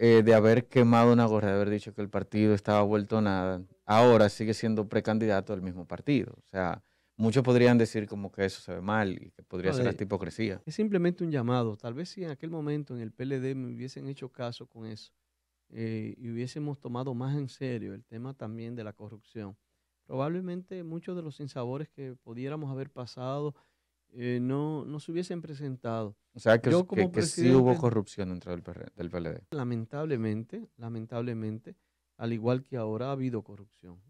Eh, de haber quemado una gorra, de haber dicho que el partido estaba vuelto nada, ahora sigue siendo precandidato del mismo partido. O sea, muchos podrían decir como que eso se ve mal y que podría ser eh, hasta hipocresía. Es simplemente un llamado. Tal vez si en aquel momento en el PLD me hubiesen hecho caso con eso eh, y hubiésemos tomado más en serio el tema también de la corrupción, probablemente muchos de los sinsabores que pudiéramos haber pasado eh, no, no se hubiesen presentado. O sea, que, que, sí hubo corrupción dentro del, del PLD. Lamentablemente, lamentablemente, al igual que ahora ha habido corrupción.